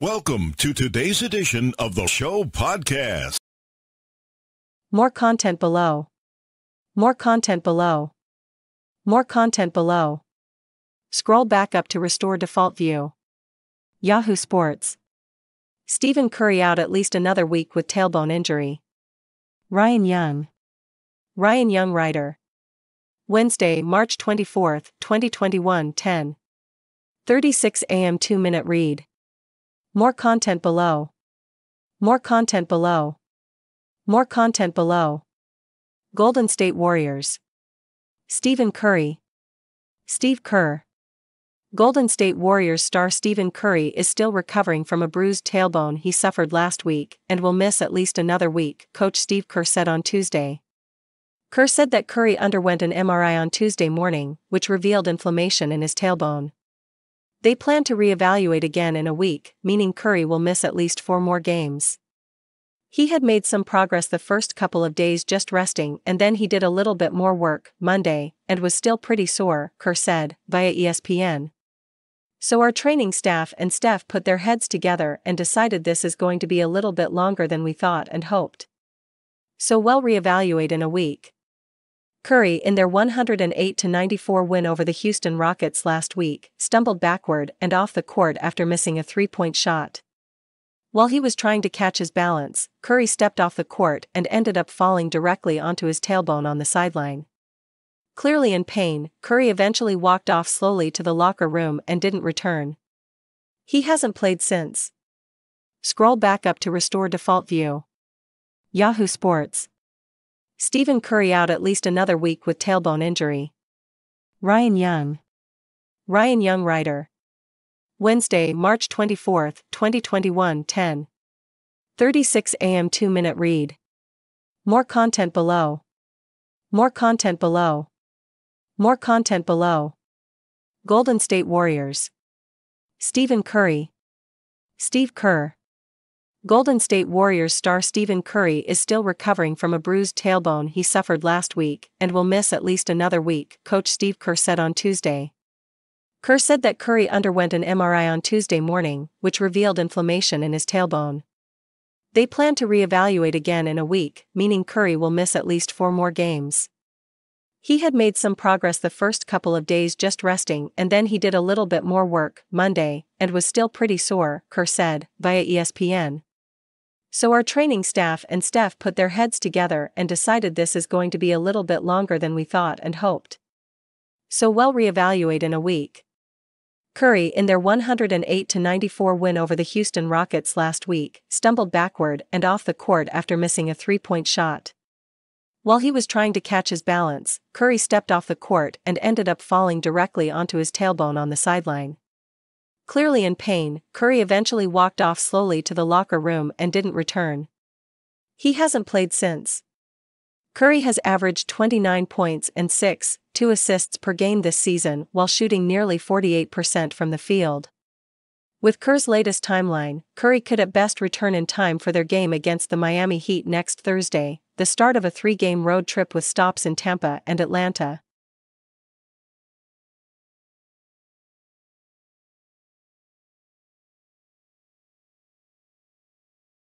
Welcome to today's edition of the show podcast. More content below. More content below. More content below. Scroll back up to restore default view. Yahoo Sports. Stephen Curry out at least another week with tailbone injury. Ryan Young. Ryan Young Writer. Wednesday, March 24, 2021, 10. 36 a.m. 2 minute read. More content below. More content below. More content below. Golden State Warriors. Stephen Curry. Steve Kerr. Golden State Warriors star Stephen Curry is still recovering from a bruised tailbone he suffered last week and will miss at least another week, coach Steve Kerr said on Tuesday. Kerr said that Curry underwent an MRI on Tuesday morning, which revealed inflammation in his tailbone. They plan to reevaluate again in a week, meaning Curry will miss at least four more games. He had made some progress the first couple of days just resting and then he did a little bit more work Monday and was still pretty sore, Kerr said, via ESPN. So our training staff and staff put their heads together and decided this is going to be a little bit longer than we thought and hoped. So we'll reevaluate in a week. Curry in their 108-94 win over the Houston Rockets last week, stumbled backward and off the court after missing a three-point shot. While he was trying to catch his balance, Curry stepped off the court and ended up falling directly onto his tailbone on the sideline. Clearly in pain, Curry eventually walked off slowly to the locker room and didn't return. He hasn't played since. Scroll back up to restore default view. Yahoo Sports Stephen Curry out at least another week with tailbone injury. Ryan Young. Ryan Young Writer. Wednesday, March 24, 2021 10. 36 a.m. 2 minute read. More content below. More content below. More content below. Golden State Warriors. Stephen Curry. Steve Kerr. Golden State Warriors star Stephen Curry is still recovering from a bruised tailbone he suffered last week and will miss at least another week, coach Steve Kerr said on Tuesday. Kerr said that Curry underwent an MRI on Tuesday morning, which revealed inflammation in his tailbone. They plan to reevaluate again in a week, meaning Curry will miss at least four more games. He had made some progress the first couple of days just resting and then he did a little bit more work, Monday, and was still pretty sore, Kerr said, via ESPN. So our training staff and staff put their heads together and decided this is going to be a little bit longer than we thought and hoped. So we'll reevaluate in a week. Curry in their 108 94 win over the Houston Rockets last week, stumbled backward and off the court after missing a three-point shot. While he was trying to catch his balance, Curry stepped off the court and ended up falling directly onto his tailbone on the sideline. Clearly in pain, Curry eventually walked off slowly to the locker room and didn't return. He hasn't played since. Curry has averaged 29 points and 6, 2 assists per game this season while shooting nearly 48% from the field. With Kerr's latest timeline, Curry could at best return in time for their game against the Miami Heat next Thursday, the start of a three game road trip with stops in Tampa and Atlanta.